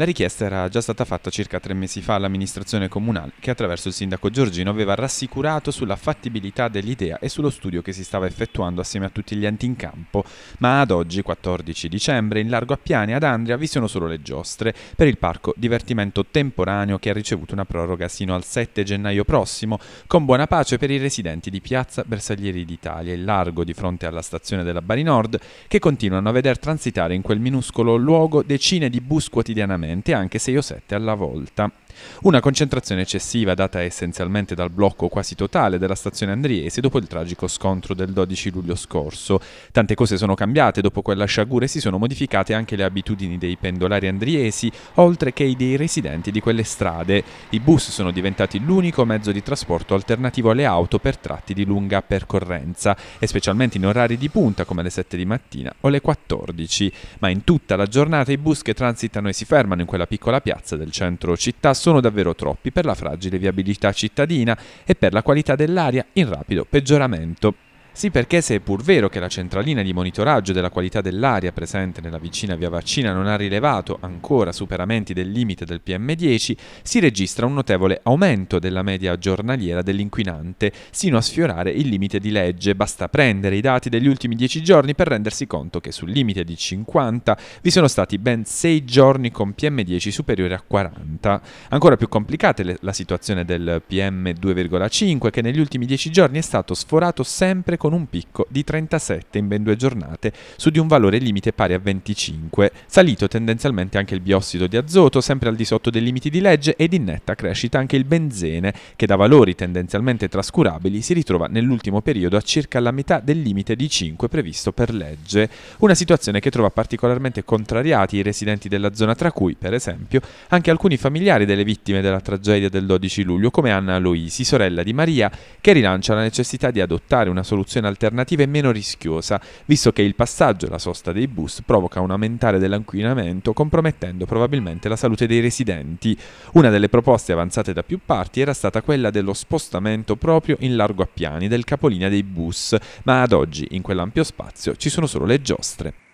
La richiesta era già stata fatta circa tre mesi fa all'amministrazione comunale, che attraverso il sindaco Giorgino aveva rassicurato sulla fattibilità dell'idea e sullo studio che si stava effettuando assieme a tutti gli enti in campo, ma ad oggi, 14 dicembre, in largo Appiani ad Andria vi sono solo le giostre per il parco divertimento temporaneo che ha ricevuto una proroga sino al 7 gennaio prossimo, con buona pace per i residenti di Piazza Bersaglieri d'Italia, il largo di fronte alla stazione della Bari Nord, che continuano a veder transitare in quel minuscolo luogo decine di bus quotidianamente componenti, anche 6 o 7 alla volta. Una concentrazione eccessiva data essenzialmente dal blocco quasi totale della stazione andriese dopo il tragico scontro del 12 luglio scorso. Tante cose sono cambiate dopo quella sciagura e si sono modificate anche le abitudini dei pendolari andriesi, oltre che dei residenti di quelle strade. I bus sono diventati l'unico mezzo di trasporto alternativo alle auto per tratti di lunga percorrenza, e specialmente in orari di punta come le 7 di mattina o le 14. Ma in tutta la giornata i bus che transitano e si fermano in quella piccola piazza del centro città sono davvero troppi per la fragile viabilità cittadina e per la qualità dell'aria in rapido peggioramento. Sì, perché se è pur vero che la centralina di monitoraggio della qualità dell'aria presente nella vicina via Vaccina non ha rilevato ancora superamenti del limite del PM10, si registra un notevole aumento della media giornaliera dell'inquinante, sino a sfiorare il limite di legge. Basta prendere i dati degli ultimi 10 giorni per rendersi conto che sul limite di 50 vi sono stati ben 6 giorni con PM10 superiore a 40. Ancora più complicata è la situazione del PM2,5 che negli ultimi 10 giorni è stato sforato sempre con con un picco di 37 in ben due giornate su di un valore limite pari a 25, salito tendenzialmente anche il biossido di azoto, sempre al di sotto dei limiti di legge, ed in netta crescita anche il benzene, che da valori tendenzialmente trascurabili si ritrova nell'ultimo periodo a circa la metà del limite di 5 previsto per legge, una situazione che trova particolarmente contrariati i residenti della zona tra cui, per esempio, anche alcuni familiari delle vittime della tragedia del 12 luglio come Anna Loisi, sorella di Maria, che rilancia la necessità di adottare una soluzione soluzione alternativa è meno rischiosa, visto che il passaggio e la sosta dei bus provoca un aumentare dell'inquinamento, compromettendo probabilmente la salute dei residenti. Una delle proposte avanzate da più parti era stata quella dello spostamento proprio in largo a piani del capolinea dei bus, ma ad oggi in quell'ampio spazio ci sono solo le giostre.